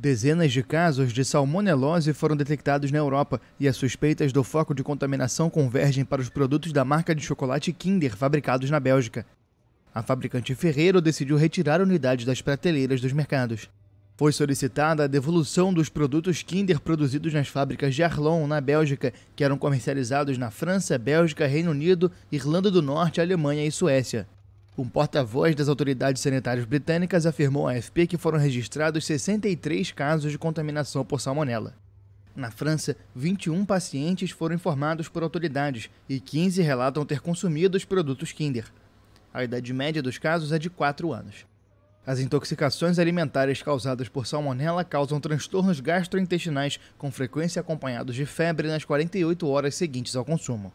Dezenas de casos de salmonelose foram detectados na Europa e as suspeitas do foco de contaminação convergem para os produtos da marca de chocolate Kinder fabricados na Bélgica. A fabricante Ferreiro decidiu retirar unidades das prateleiras dos mercados. Foi solicitada a devolução dos produtos Kinder produzidos nas fábricas de Arlon, na Bélgica, que eram comercializados na França, Bélgica, Reino Unido, Irlanda do Norte, Alemanha e Suécia. Um porta-voz das autoridades sanitárias britânicas afirmou à AFP que foram registrados 63 casos de contaminação por salmonela. Na França, 21 pacientes foram informados por autoridades e 15 relatam ter consumido os produtos Kinder. A idade média dos casos é de 4 anos. As intoxicações alimentares causadas por salmonela causam transtornos gastrointestinais, com frequência acompanhados de febre nas 48 horas seguintes ao consumo.